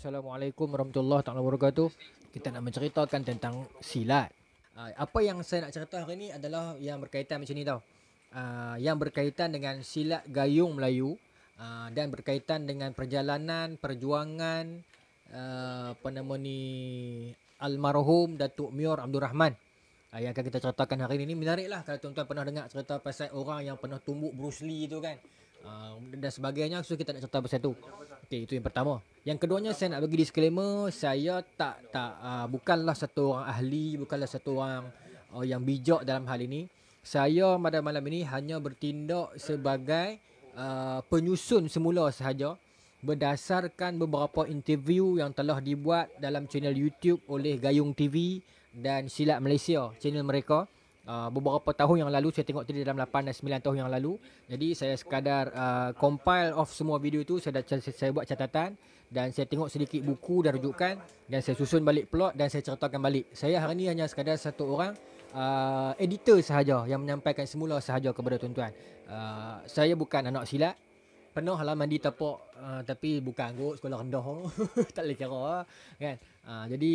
Assalamualaikum warahmatullahi taala wabarakatuh. Kita nak menceritakan tentang silat. Ah, apa yang saya nak cerita hari ini adalah yang berkaitan macam ni tau. Ah, yang berkaitan dengan silat gayung Melayu ah, dan berkaitan dengan perjalanan perjuangan apa nama ni almarhum Datuk Mior Abdul Rahman. yang akan kita ceritakan hari ini ni menariklah kalau tuan-tuan pernah dengar cerita pasal orang yang pernah tumbuk Bruce Lee tu kan uh, dan sebagainya so kita nak cerita pasal tu okey itu yang pertama yang keduanya saya nak bagi disclaimer saya tak tak uh, bukanlah satu orang ahli bukanlah satu orang uh, yang bijak dalam hal ini saya pada malam ini hanya bertindak sebagai uh, penyusun semula sahaja berdasarkan beberapa interview yang telah dibuat dalam channel YouTube oleh Gayung TV dan Silat Malaysia channel mereka uh, beberapa tahun yang lalu saya tengok tadi dalam 8 dan 9 tahun yang lalu jadi saya sekadar uh, compile of semua video tu saya dah saya, saya buat catatan dan saya tengok sedikit buku dan rujukan dan saya susun balik plot dan saya ceritakan balik saya hari ni hanya sekadar satu orang uh, editor sahaja yang menyampaikan semula sahaja kepada tuan-tuan uh, saya bukan anak silat penuh halaman mandi tepuk uh, tapi bukan kot sekolah rendah tak boleh kira kan uh, jadi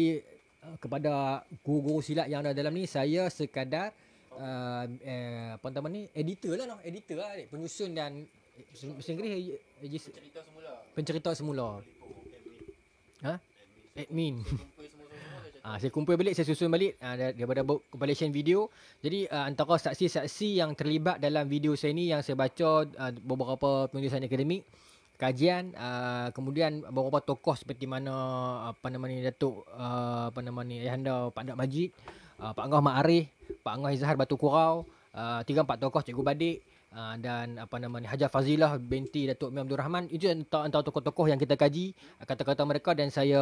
Eh, kepada guru silat yang ada dalam ni saya sekadar uh, eh, apa nama ni editor lah noh editor lah adik. penyusun dan eh, sendiri pencerita semula pencerita semula ha admin Ah, saya kumpul balik, saya susun balik ah, daripada compilation video. Jadi ah, antara saksi-saksi yang terlibat dalam video saya ni yang saya baca ah, beberapa penulisan akademik kajian uh, kemudian beberapa tokoh seperti mana apa nama ni Datuk uh, apa nama ni Ayahanda Pak Dak Majid uh, Pak Angah Mak Arif Pak Angah Izhar Batu Kurau uh, tiga empat tokoh Cikgu Badik uh, dan apa nama ni Hajar Fazilah binti Datuk Mia Abdul Rahman itu antara tokoh-tokoh yang kita kaji uh, kata-kata mereka dan saya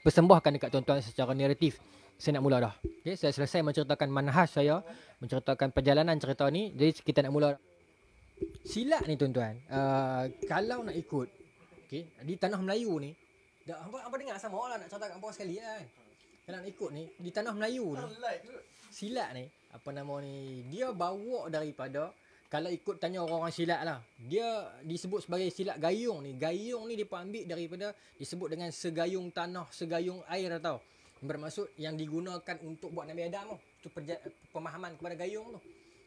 persembahkan dekat tuan-tuan secara naratif saya nak mula dah. Okay, saya selesai menceritakan manhaj saya, menceritakan perjalanan cerita ni. Jadi kita nak mula dah. Silat ni tuan-tuan uh, Kalau nak ikut okay, Di tanah Melayu ni apa, apa dengar sama orang lah nak cakap apa sekali lah, kan Kalau nak ikut ni Di tanah Melayu ni Silat ni Apa nama ni Dia bawa daripada Kalau ikut tanya orang-orang silat lah Dia disebut sebagai silat gayung ni Gayung ni dia ambil daripada Disebut dengan segayung tanah Segayung air lah tau Bermaksud yang digunakan untuk buat Nabi Adam tu Itu pemahaman kepada gayung tu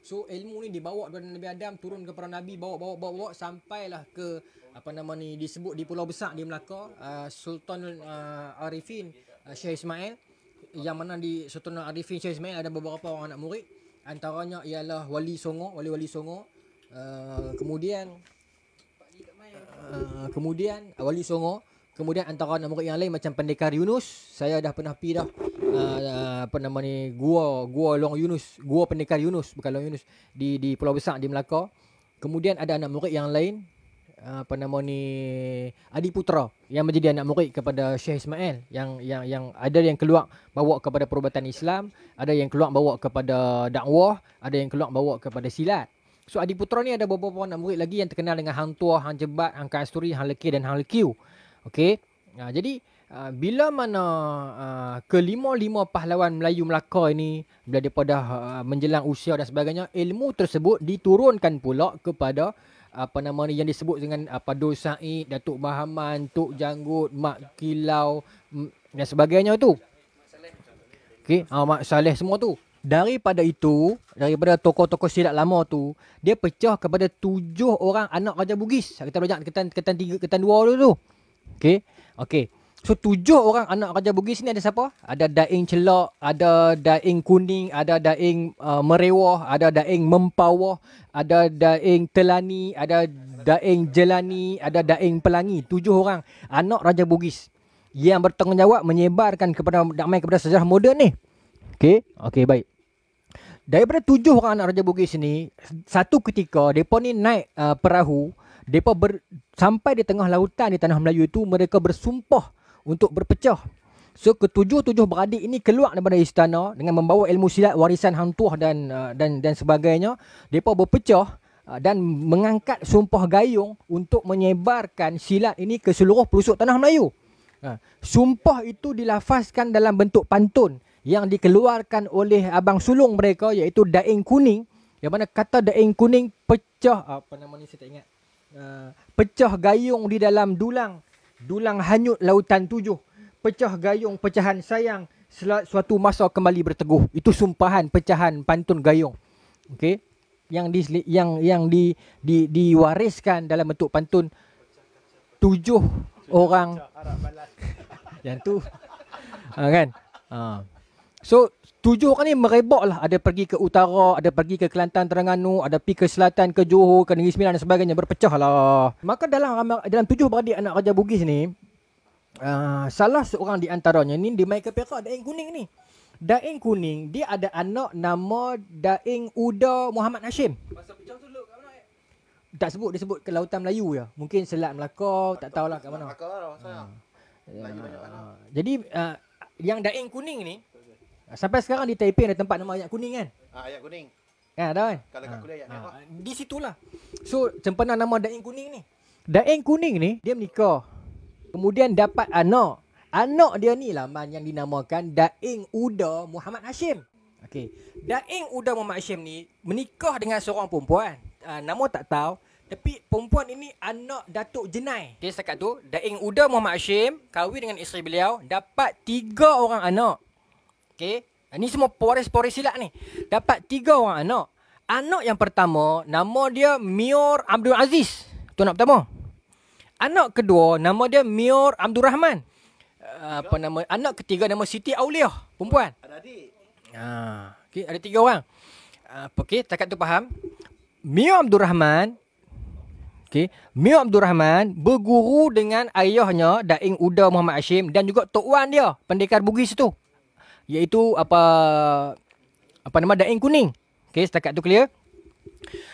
So ilmu ni dibawa kepada Nabi Adam turun kepada Nabi bawa bawa bawa, bawa sampailah ke apa nama ni disebut di Pulau Besar di Melaka uh, Sultan uh, Arifin uh, Syekh Ismail yang mana di Sultan Arifin Syekh Ismail ada beberapa orang anak murid antaranya ialah Wali Songo Wali Wali Songo uh, kemudian uh, kemudian Wali Songo Kemudian antara murid yang lain macam pendekar Yunus, saya dah pernah pergi dah uh, uh, apa nama ni gua gua Long Yunus, gua pendekar Yunus bukan Long Yunus di di Pulau Besar di Melaka. Kemudian ada anak murid yang lain uh, apa nama ni Adi Putra yang menjadi anak murid kepada Syekh Ismail yang yang yang ada yang keluar bawa kepada perubatan Islam, ada yang keluar bawa kepada dakwah, ada yang keluar bawa kepada silat. So Adi Putra ni ada beberapa anak murid lagi yang terkenal dengan Hang Tua, Hang Jebat, Hang Kasturi, Hang Lekir dan Hang Lekiu. Okey. Uh, jadi uh, bila mana uh, kelima-lima pahlawan Melayu Melaka ini bila dia pada uh, menjelang usia dan sebagainya, ilmu tersebut diturunkan pula kepada apa nama ni yang disebut dengan apa Dul Said, Datuk Bahaman, Tok Janggut, Mak Kilau dan sebagainya tu. Okey, uh, Mak Saleh semua tu. Daripada itu, daripada tokoh-tokoh silat lama tu, dia pecah kepada tujuh orang anak Raja Bugis. Kita belajar ketan ketan tiga ketan dua dulu tu. Okay. Okay. So tujuh orang anak Raja Bugis ni ada siapa? Ada Daing Celak, ada Daing Kuning, ada Daing uh, Merewah, ada Daing Mempawah, ada Daing Telani, ada Daing Jelani, ada Daing Pelangi. Tujuh orang anak Raja Bugis yang bertanggungjawab menyebarkan kepada damai kepada sejarah moden ni. Okey, okey baik. Daripada tujuh orang anak Raja Bugis ni, satu ketika depa ni naik uh, perahu, Depa ber, sampai di tengah lautan di tanah Melayu itu mereka bersumpah untuk berpecah. So ketujuh-tujuh beradik ini keluar daripada istana dengan membawa ilmu silat warisan hang dan uh, dan dan sebagainya. Depa berpecah uh, dan mengangkat sumpah gayung untuk menyebarkan silat ini ke seluruh pelosok tanah Melayu. Uh, sumpah itu dilafazkan dalam bentuk pantun yang dikeluarkan oleh abang sulung mereka iaitu Daeng Kuning. Yang mana kata Daeng Kuning pecah apa nama ni saya tak ingat. Eh, pecah gayung di dalam dulang dulang hanyut lautan tujuh pecah gayung pecahan sayang selat suatu masa kembali berteguh itu sumpahan pecahan pantun gayung okey yang di yang yang di, di diwariskan dalam bentuk pantun tujuh orang yang tu uh, kan uh. So tujuh orang ni merebak lah Ada pergi ke utara Ada pergi ke Kelantan Terengganu Ada pergi ke selatan Ke Johor Ke Negeri Sembilan dan sebagainya Berpecah lah Maka dalam dalam tujuh beradik anak Raja Bugis ni uh, Salah seorang di antaranya ni Di Maika Perak Daeng Kuning ni Daeng Kuning Dia ada anak nama Daeng Uda Muhammad Hashim tak sebut dia sebut ke lautan Melayu ya. Mungkin Selat Melaka, tak tahulah kat mana. Melaka lah rasa. Ah. Ya. Ah. Jadi uh, yang daeng kuning ni Sampai sekarang di Taipei ada tempat nama ayat kuning kan? Ah, ayat kuning. Ya, ada kan? Kalau kat ha, kuliah ayat ha, apa? Ah, di situlah. So, cempena nama Daeng Kuning ni. Daeng Kuning ni, dia menikah. Kemudian dapat anak. Anak dia ni lah man yang dinamakan Daeng Uda Muhammad Hashim. Okey. Daeng Uda Muhammad Hashim ni menikah dengan seorang perempuan. Uh, nama tak tahu. Tapi perempuan ini anak Datuk Jenai. Okey, setakat tu, Daeng Uda Muhammad Hashim kahwin dengan isteri beliau. Dapat tiga orang anak. Okey. Ini semua pewaris-pewaris silat ni. Dapat tiga orang anak. Anak yang pertama, nama dia Mior Abdul Aziz. Itu anak pertama. Anak kedua, nama dia Mior Abdul Rahman. Uh, apa nama? Anak ketiga nama Siti Auliah. Perempuan. Ada adik. Ha. Okay, ada tiga orang. Uh, okay, takkan tu faham. Mior Abdul Rahman. Okay. Mior Abdul Rahman berguru dengan ayahnya Daing Uda Muhammad Hashim dan juga Tok Wan dia, pendekar Bugis tu iaitu apa apa nama daing kuning. Okey setakat tu clear.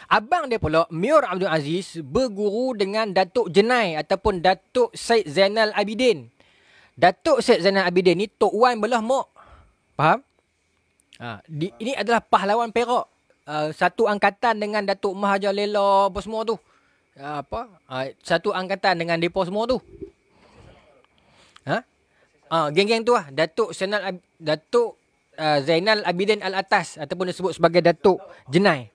Abang dia pula mir Abdul Aziz berguru dengan Datuk Jenai ataupun Datuk Syed Zainal Abidin. Datuk Syed Zainal Abidin ni tok wan belah mok. Faham? Ha, di, ini adalah pahlawan Perak. Uh, satu angkatan dengan Datuk Mahaja Lela apa semua tu. Uh, apa? Uh, satu angkatan dengan depa semua tu. Ha? Ah, uh, geng-geng tu lah. Datuk Senal Ab- Datuk uh, Zainal Abidin Al Atas ataupun disebut sebagai Datuk Jenai.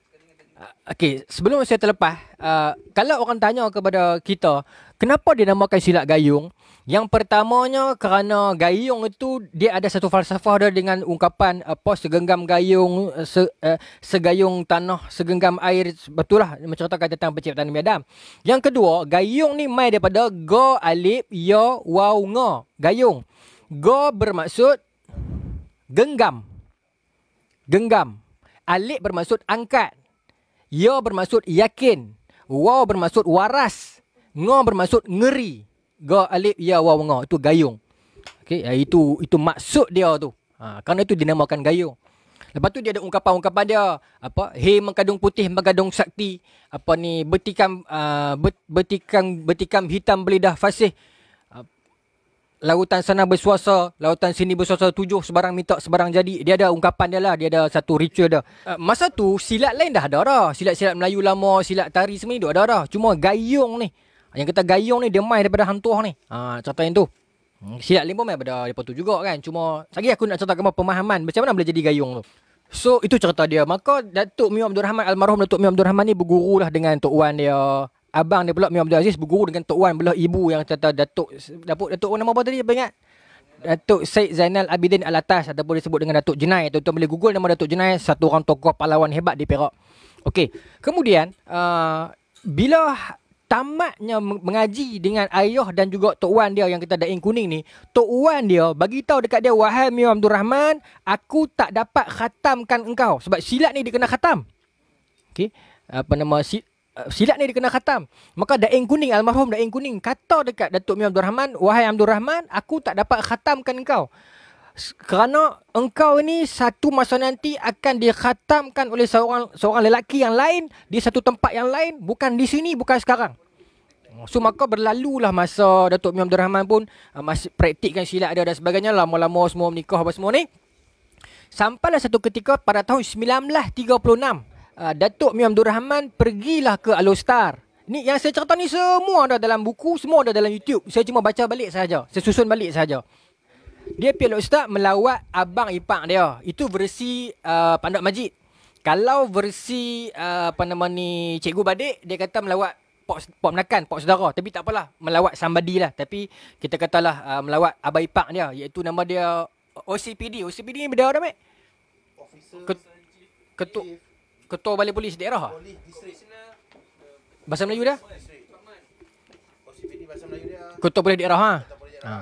Uh, Okey, sebelum saya terlepas, uh, kalau orang tanya kepada kita, kenapa dia dinamakan silat gayung? Yang pertamanya kerana gayung itu dia ada satu falsafah dia dengan ungkapan pos segenggam gayung se, uh, segayung tanah segenggam air betul lah menceritakan tentang penciptaan Nabi Adam. Yang kedua, gayung ni mai daripada ga alif ya wau nga gayung. Go bermaksud genggam. Genggam. Alik bermaksud angkat. Yo bermaksud yakin. Wow bermaksud waras. Ngo bermaksud ngeri. Go alik ya wow ngo. Itu gayung. Okay, ya, itu itu maksud dia tu. Ha, kerana itu dinamakan gayung. Lepas tu dia ada ungkapan-ungkapan dia apa hey mengkadung putih mengkadung sakti apa ni betikam uh, ah, bet, betikam betikam hitam belidah fasih lautan sana bersuasa, lautan sini bersuasa tujuh sebarang minta sebarang jadi. Dia ada ungkapan dia lah, dia ada satu ritual dia. Uh, masa tu silat lain dah ada dah. Silat-silat Melayu lama, silat tari semua ni dah ada dah. Cuma gayung ni. Yang kata gayung ni dia main daripada hantu ni. Ha, cerita yang tu. Hmm, silat lain pun main daripada depa tu juga kan. Cuma lagi aku nak cerita kepada pemahaman macam mana boleh jadi gayung tu. So itu cerita dia. Maka Datuk Mio Abdul Rahman almarhum Datuk Mio Abdul Rahman ni bergurulah dengan Tok Wan dia, abang dia pula Mia Abdul Aziz berguru dengan Tok Wan belah ibu yang kata Datuk Datuk Datuk nama apa tadi apa ingat? Datuk Syed Zainal Abidin Al-Atas ataupun disebut dengan Datuk Jenai. Tuan-tuan boleh google nama Datuk Jenai, satu orang tokoh pahlawan hebat di Perak. Okey. Kemudian uh, bila tamatnya mengaji dengan ayah dan juga Tok Wan dia yang kita dain kuning ni, Tok Wan dia bagi tahu dekat dia wahai Mia Abdul Rahman, aku tak dapat khatamkan engkau sebab silat ni dia kena khatam. Okey. Apa nama silat Eh, silat ni dia kena khatam. Maka Daeng Kuning, almarhum Daeng Kuning kata dekat Datuk Mia Abdul Rahman, Wahai Abdul Rahman, aku tak dapat khatamkan kau. Kerana engkau ni satu masa nanti akan dikhatamkan oleh seorang seorang lelaki yang lain di satu tempat yang lain, bukan di sini, bukan sekarang. So maka lah masa Datuk Mia Abdul Rahman pun uh, masih praktikkan silat dia dan sebagainya. Lama-lama semua menikah apa semua ni. Sampailah satu ketika pada tahun 1936 uh, Datuk Mia Abdul Rahman pergilah ke Alostar. Ni yang saya cerita ni semua ada dalam buku, semua ada dalam YouTube. Saya cuma baca balik saja. Saya susun balik saja. Dia pergi Alostar melawat abang ipar dia. Itu versi uh, ah, Pandak Majid. Kalau versi uh, apa nama ni Cikgu Badik dia kata melawat Pak Pak menakan Pak saudara tapi tak apalah melawat somebody lah tapi kita katalah uh, melawat abai pak dia iaitu nama dia OCPD OCPD ni beda dah mek Ket- ketua Ketua Balai Polis daerah ah. Eh, Bahasa Melayu dia? Ketua Polis daerah ha. ha.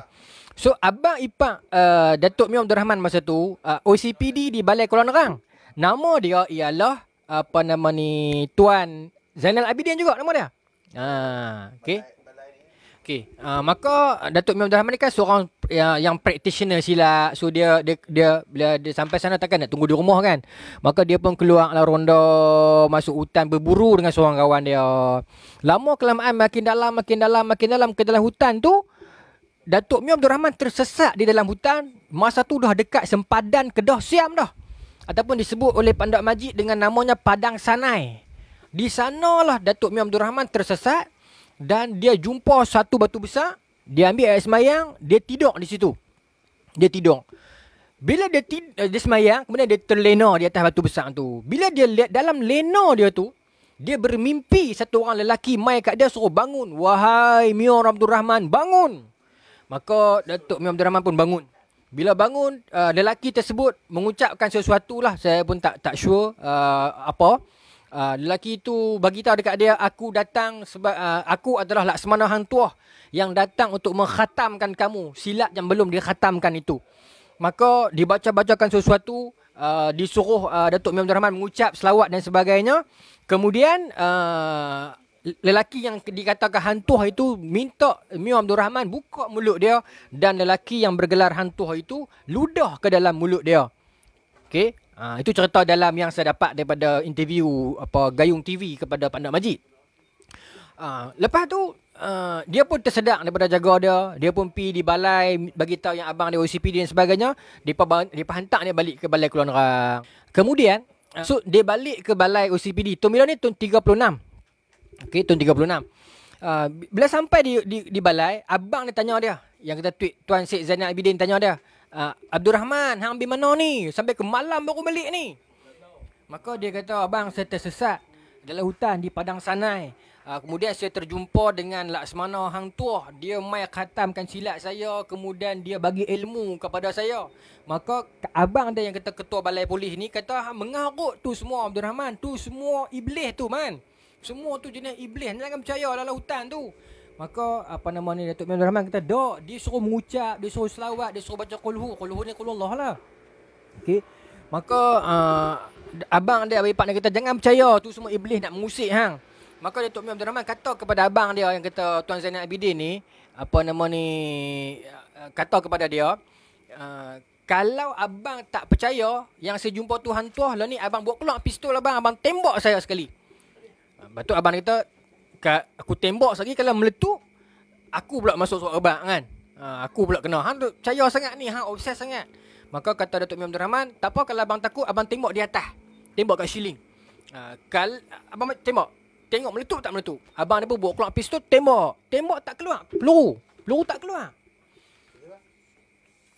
So abang ipak uh, Datuk Miom Rahman masa tu uh, eh, OCPD di Balai Kuala Nerang. Nama dia ialah apa nama ni Tuan Zainal Abidin juga nama dia. Ha, okey. Okey, uh, maka Datuk Miom Rahman ni kan seorang yang yang practitioner silat so dia dia dia bila dia sampai sana takkan nak tunggu di rumah kan maka dia pun keluar lah ronda masuk hutan berburu dengan seorang kawan dia lama kelamaan makin dalam makin dalam makin dalam ke dalam hutan tu Datuk Mio Abdul Rahman tersesat di dalam hutan masa tu dah dekat sempadan Kedah Siam dah ataupun disebut oleh Pandak Majid dengan namanya Padang Sanai di sanalah Datuk Mio Abdul Rahman tersesat dan dia jumpa satu batu besar dia ambil air semayang, dia tidur di situ. Dia tidur. Bila dia ti, eh, dia semayang, kemudian dia terlena di atas batu besar tu. Bila dia lihat dalam lena dia tu, dia bermimpi satu orang lelaki mai kat dia suruh bangun. Wahai Mia Abdul Rahman, bangun. Maka Datuk Mia Abdul Rahman pun bangun. Bila bangun, uh, lelaki tersebut mengucapkan sesuatu lah. Saya pun tak tak sure uh, apa. Uh, lelaki itu bagi tahu dekat dia aku datang sebab uh, aku adalah laksamana hang tuah yang datang untuk menghatamkan kamu silat yang belum dikhatamkan itu maka dibaca-bacakan sesuatu uh, disuruh uh, Datuk Mia Rahman mengucap selawat dan sebagainya kemudian uh, lelaki yang dikatakan hantu itu minta Mio Abdul Rahman buka mulut dia dan lelaki yang bergelar hantu itu ludah ke dalam mulut dia. Okay, uh, itu cerita dalam yang saya dapat daripada interview apa Gayung TV kepada Pandak Majid. Uh, lepas tu Ah, dia pun tersedak daripada jaga dia. Dia pun pergi di balai bagi tahu yang abang dia OCPD dan sebagainya. Dia dia hantar dia balik ke balai Kuala Kemudian uh. so dia balik ke balai OCPD. Tun Mira ni tun 36. Okey, tun 36. Uh, bila sampai di, di di balai, abang dia tanya dia. Yang kita tweet Tuan Syed Zainal Abidin tanya dia. Uh, Abdul Rahman, hang ambil mana ni? Sampai ke malam baru balik ni. Maka dia kata, abang saya tersesat dalam hutan di Padang Sanai. Ah, kemudian saya terjumpa dengan Laksmana Hang Tuah. Dia mai khatamkan silat saya. Kemudian dia bagi ilmu kepada saya. Maka abang dia yang kata ketua balai polis ni kata ah, mengarut tu semua Abdul Rahman. Tu semua iblis tu man. Semua tu jenis iblis. Jangan percaya lah hutan tu. Maka apa nama ni Datuk Abdul Rahman kata dok dia suruh mengucap, dia suruh selawat, dia suruh baca qulhu. Qulhu ni qul Allah lah. Okay, Maka uh, abang dia bagi pak dia kata jangan percaya tu semua iblis nak mengusik hang. Maka Datuk Mio Abdul Rahman kata kepada abang dia yang kata Tuan Zainal Abidin ni apa nama ni uh, kata kepada dia uh, kalau abang tak percaya yang saya jumpa Tuhan tu lah ni abang buat keluar pistol lah, abang abang tembak saya sekali. Batu uh, abang kata aku tembak sekali kalau meletup aku pula masuk surat abang kan. aku pula kena. Hang tu percaya sangat ni, hang obses sangat. Maka kata Datuk Mio Abdul Rahman, tak apa kalau abang takut abang tembak di atas. Tembak kat ceiling. Uh, kal abang tembak Tengok meletup tak meletup. Abang dia pun buat keluar pistol, tembak. Tembak tak keluar. Peluru. Peluru tak keluar.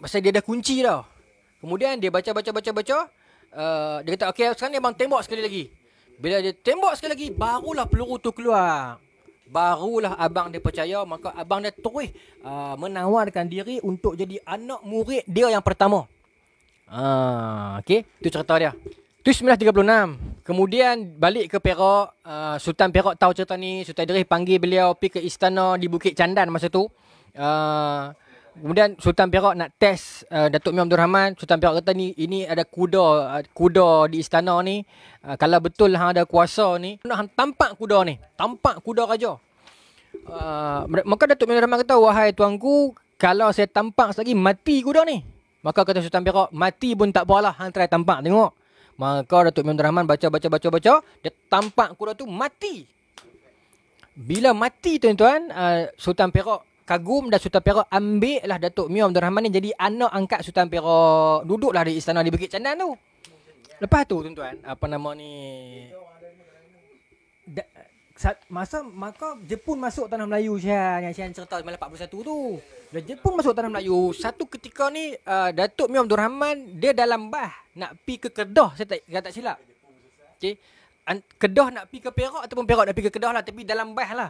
Masa dia dah kunci dah. Kemudian dia baca, baca, baca, baca. Uh, dia kata, okay, sekarang ni abang tembak sekali lagi. Bila dia tembak sekali lagi, barulah peluru tu keluar. Barulah abang dia percaya. Maka abang dia terus uh, menawarkan diri untuk jadi anak murid dia yang pertama. Uh, ah, okay, tu cerita dia. Tu 1936. Kemudian balik ke Perak. Uh, Sultan Perak tahu cerita ni. Sultan Idris panggil beliau pergi ke istana di Bukit Candan masa tu. Uh, kemudian Sultan Perak nak test uh, Datuk Mi Abdul Rahman. Sultan Perak kata ni ini ada kuda uh, kuda di istana ni. Uh, kalau betul hang lah ada kuasa ni. hang tampak kuda ni. Tampak kuda raja. Uh, maka Datuk Mi Abdul Rahman kata wahai tuanku. Kalau saya tampak lagi mati kuda ni. Maka kata Sultan Perak mati pun tak apalah. Hang try tampak tengok. Maka Datuk Imam Rahman baca baca baca baca dia tampak kuda tu mati. Bila mati tuan-tuan, uh, Sultan Perak kagum dan Sultan Perak ambil lah Datuk Mio Abdul Rahman ni jadi anak angkat Sultan Perak. Duduklah di istana di Bukit Candan tu. Lepas tu tuan-tuan, apa nama ni? masa maka Jepun masuk tanah Melayu saya yang saya cerita 41 tu. Dan lah, Jepun masuk tanah Melayu. Satu ketika ni uh, Datuk Mio Abdul Rahman dia dalam bah nak pi ke Kedah saya tak tak silap. Okey. Kedah nak pi ke Perak ataupun Perak nak pi ke Kedah lah tapi dalam bah lah.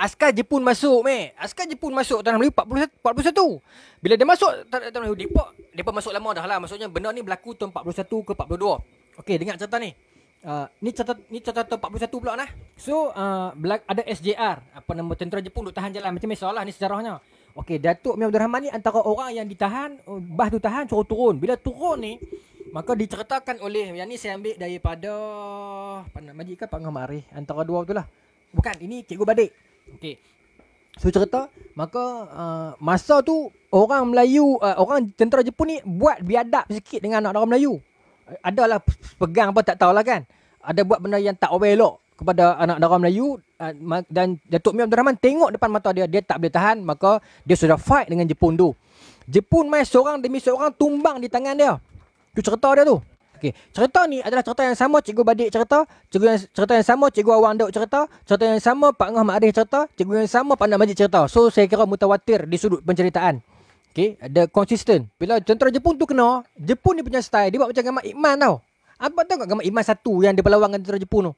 Askar Jepun masuk meh. Askar Jepun masuk tanah Melayu 41 41. Bila dia masuk tanah Melayu depa depa masuk lama dah lah. Maksudnya benda ni berlaku tahun 41 ke 42. Okey, dengar cerita ni. Uh, ni catat ni catat 41 pula lah. So uh, ah, belak- ada SJR apa nama tentera Jepun duk tahan jalan macam misalah ni sejarahnya. Okey Datuk Mia Abdul Rahman ni antara orang yang ditahan oh, bah tu tahan suruh turun. Bila turun ni maka diceritakan oleh yang ni saya ambil daripada pan majik kan Pak mari antara dua tu lah. Bukan ini cikgu badik. Okey. So cerita maka uh, masa tu orang Melayu uh, orang tentera Jepun ni buat biadap sikit dengan anak-anak Melayu adalah pegang apa tak tahulah kan ada buat benda yang tak elok kepada anak darah Melayu eh, dan Datuk Mia Abdul Rahman tengok depan mata dia dia tak boleh tahan maka dia sudah fight dengan Jepun tu Jepun main seorang demi seorang tumbang di tangan dia tu cerita dia tu Okay, cerita ni adalah cerita yang sama cikgu Badik cerita cikgu yang, cerita yang sama cikgu Awang Dok cerita cerita yang sama Pak Ngah Mak Arif cerita cikgu yang sama Pak Nak Majid cerita so saya kira mutawatir di sudut penceritaan Okay. ada konsisten. Bila tentera Jepun tu kena. Jepun ni punya style. Dia buat macam gambar Iman tau. Apa tahu kat gambar Iman satu yang dia lawan dengan tentera Jepun tu.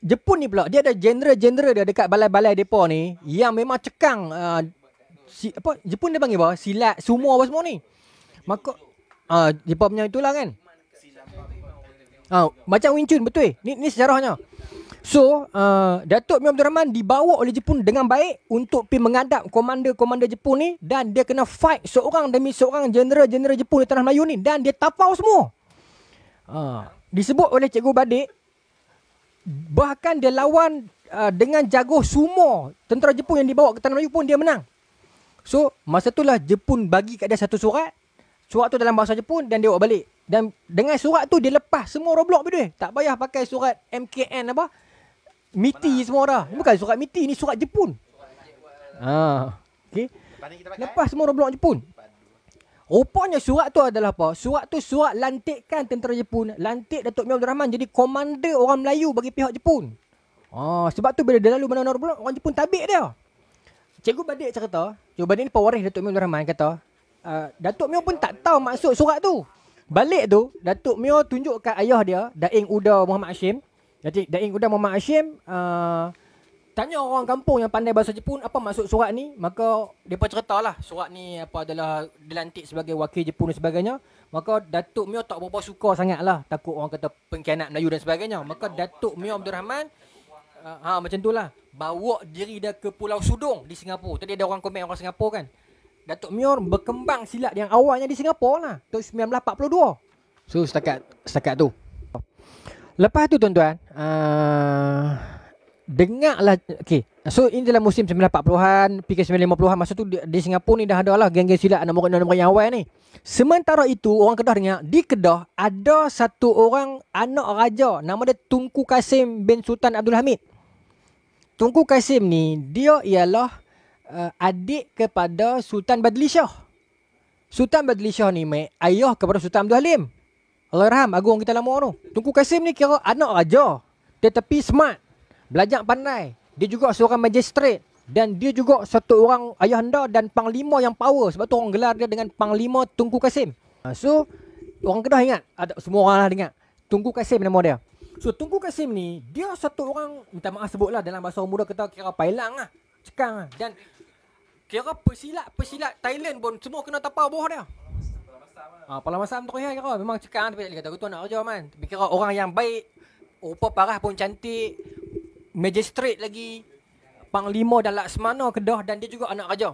Jepun ni pula. Dia ada general-general dia dekat balai-balai mereka ni. Yang memang cekang. Uh, si, apa? Jepun dia panggil apa? Silat sumo apa semua ni. Maka. Uh, ah, Jepun punya itulah kan. Uh, macam Wing Chun betul. Eh? Ni, ni Sejarahnya. So uh, Datuk Mio Abdul Rahman Dibawa oleh Jepun Dengan baik Untuk pergi mengadap Komander-komander Jepun ni Dan dia kena fight Seorang demi seorang Jeneral-jeneral Jepun Di Tanah Melayu ni Dan dia tapau semua uh, Disebut oleh Cikgu Badik Bahkan dia lawan uh, Dengan jago semua Tentera Jepun yang dibawa ke Tanah Melayu pun Dia menang So Masa itulah Jepun bagi kat dia satu surat Surat tu dalam bahasa Jepun Dan dia bawa balik dan dengan surat tu dia lepas semua roblox berdua. Tak payah pakai surat MKN apa. Miti Mana? semua dah. Bukan surat miti ni surat Jepun. Ha. Ah. Okey. Lepas semua orang blok Jepun. Rupanya surat tu adalah apa? Surat tu surat lantikkan tentera Jepun. Lantik Datuk Mia Abdul Rahman jadi komander orang Melayu bagi pihak Jepun. Ah, sebab tu bila dia lalu mana-mana orang blok, orang Jepun tabik dia. Cikgu Badik cerita, Cikgu Badik ni pewaris Datuk Mia Abdul Rahman kata, uh, Datuk Mia pun tak tahu maksud surat tu. Balik tu, Datuk Mia tunjukkan ayah dia, Daeng Uda Muhammad Hashim. Jadi Daing Udang Muhammad Hashim uh, Tanya orang kampung yang pandai bahasa Jepun Apa maksud surat ni Maka Dia cerita lah Surat ni apa adalah Dilantik sebagai wakil Jepun dan sebagainya Maka Datuk Mio tak berapa suka sangat lah Takut orang kata pengkhianat Melayu dan sebagainya Maka Datuk Mio Abdul Rahman uh, ha, Macam tu lah Bawa diri dia ke Pulau Sudong di Singapura Tadi ada orang komen orang Singapura kan Datuk Mio berkembang silat yang awalnya di Singapura lah Tahun 1942 So setakat, setakat tu Lepas tu tuan-tuan uh, Dengarlah okay. So ini dalam musim 1940-an PK 1950-an Masa tu di, di Singapura ni dah ada lah Geng-geng silat Anak murid-anak murid yang awal ni Sementara itu Orang Kedah dengar Di Kedah Ada satu orang Anak raja Nama dia Tunku Kasim Bin Sultan Abdul Hamid Tunku Kasim ni Dia ialah uh, Adik kepada Sultan Badlishah Sultan Badlishah ni mate, Ayah kepada Sultan Abdul Halim Allah agung kita lama tu. Tunku Kasim ni kira anak raja. Tetapi smart. Belajar pandai. Dia juga seorang magistrate. Dan dia juga satu orang ayah ayahanda dan panglima yang power. Sebab tu orang gelar dia dengan panglima Tunku Kasim. Ah, so, orang kena ingat. ada ah, Semua orang lah ingat. Tunku Kasim nama dia. So, Tunku Kasim ni, dia satu orang, minta maaf sebut lah dalam bahasa muda kita kira pailang lah. Cekang lah. Dan kira pesilat-pesilat Thailand pun semua kena tapau bawah dia. Ah, uh, palang masam tu kan kira memang cekak kan, tapi tak kata aku tu nak kerja man. Tapi kira orang yang baik, rupa parah pun cantik, magistrate lagi, panglima dan laksamana Kedah dan dia juga anak raja.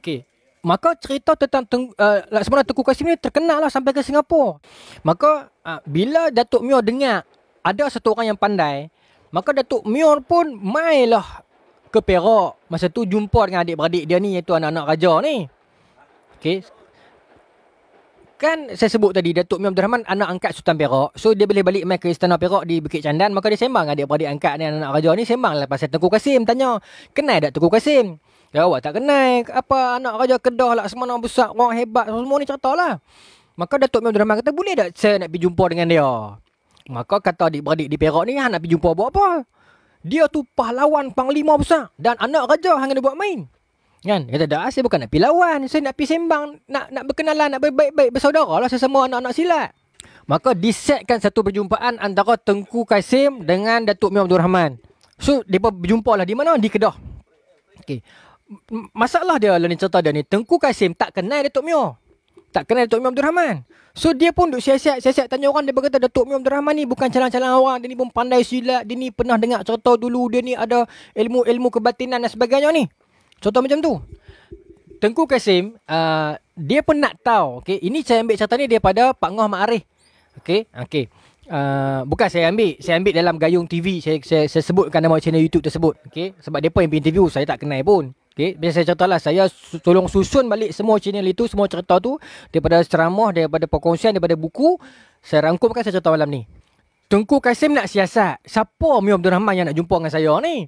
Okey. Maka cerita tentang teng- uh, eh, Laksamana Tengku Kasim ni terkenal lah sampai ke Singapura. Maka uh, bila Datuk Mio dengar ada satu orang yang pandai, maka Datuk Mio pun mai lah ke Perak. Masa tu jumpa dengan adik-beradik dia ni iaitu anak-anak raja ni. Okey, Kan saya sebut tadi Datuk Mia Abdul Rahman anak angkat Sultan Perak. So dia boleh balik main ke Istana Perak di Bukit Candan. Maka dia sembang adik beradik angkat ni anak raja ni sembang lah pasal Tengku Kasim. Tanya, kenal tak Tengku Kasim? Dia ya, awak tak kenal. Apa anak raja kedah lah semua orang besar, orang hebat. Semua ni cerita lah. Maka Datuk Mia Abdul Rahman kata boleh tak saya nak pergi jumpa dengan dia? Maka kata adik beradik di Perak ni ah, nak pergi jumpa buat apa? Dia tu pahlawan panglima besar. Dan anak raja hang nak buat main. Kan? Kata dah saya bukan nak pergi lawan. Saya nak pergi sembang. Nak nak berkenalan. Nak berbaik baik bersaudara lah. Sesama anak-anak silat. Maka disetkan satu perjumpaan antara Tengku Kasim dengan Datuk Mio Abdul Rahman. So, mereka berjumpa lah di mana? Di Kedah. Okay. Masalah dia lah ni cerita dia ni. Tengku Kasim tak kenal Datuk Mio. Tak kenal Datuk Mio Abdul Rahman. So, dia pun duduk siasat. Siasat tanya orang. Dia berkata Datuk Mio Abdul Rahman ni bukan calang-calang orang. Dia ni pun pandai silat. Dia ni pernah dengar cerita dulu. Dia ni ada ilmu-ilmu kebatinan dan sebagainya ni. Contoh macam tu. Tengku Kasim, uh, dia pun nak tahu. Okay? Ini saya ambil catatan ni daripada Pak Ngoh Mak Arif. Okay? Okay. Uh, bukan saya ambil. Saya ambil dalam Gayung TV. Saya, saya, saya sebutkan nama channel YouTube tersebut. Okay? Sebab dia pun yang interview. Saya tak kenal pun. Okay? Biasa saya cerita lah, Saya tolong susun balik semua channel itu. Semua cerita tu. Daripada ceramah, daripada perkongsian, daripada buku. Saya rangkumkan saya cerita malam ni. Tengku Kasim nak siasat. Siapa Mio Abdul Rahman yang nak jumpa dengan saya ni?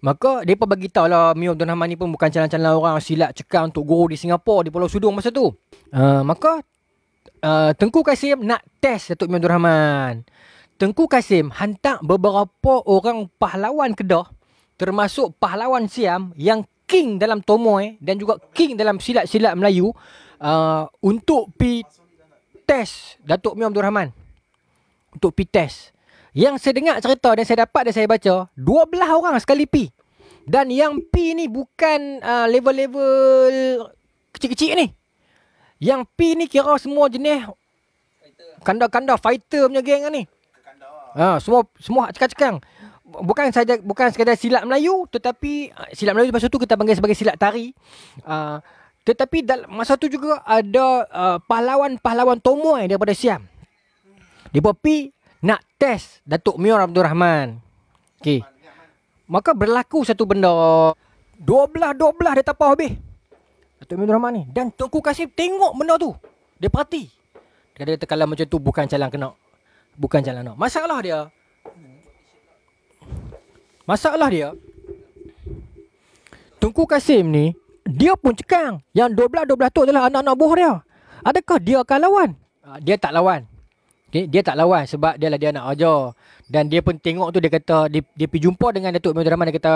Maka depa bagi tahu lah Mio Abdul Rahman ni pun bukan calon-calon orang silat cekak untuk guru di Singapura di Pulau Sudung masa tu. Uh, maka uh, Tengku Kasim nak test Datuk Mio Abdul Rahman. Tengku Kasim hantar beberapa orang pahlawan Kedah termasuk pahlawan Siam yang king dalam tomoy dan juga king dalam silat-silat Melayu uh, untuk pi test Datuk Mio Abdul Rahman. Untuk pi test. Yang saya dengar cerita dan saya dapat dan saya baca 12 orang sekali P Dan yang pi ni bukan uh, level-level kecil-kecil ni Yang pi ni kira semua jenis Kandar-kandar fighter punya geng ni ha, Semua semua cekang-cekang bukan saja bukan sekadar silat Melayu tetapi ah, silat Melayu masa tu kita panggil sebagai silat tari uh, tetapi dal- masa tu juga ada uh, pahlawan-pahlawan tomoy eh, daripada Siam. Depa pi nak test Datuk Mior Abdul Rahman. Okey. Maka berlaku satu benda. Dua belah, dua belah dia tapau habis. Datuk Mior Abdul Rahman ni. Dan Tok Kasim tengok benda tu. Dia perhati. Dia kata kalau macam tu bukan calon kena. Bukan calon nak. Masalah dia. Masalah dia. Tunku Kasim ni. Dia pun cekang. Yang dua belah, dua belah tu adalah anak-anak buah dia. Adakah dia akan lawan? Ah, dia tak lawan. Okay, dia tak lawan sebab dia lah dia anak raja. Dan dia pun tengok tu dia kata, dia, dia pergi jumpa dengan Datuk Mahmud Rahman. Dia kata,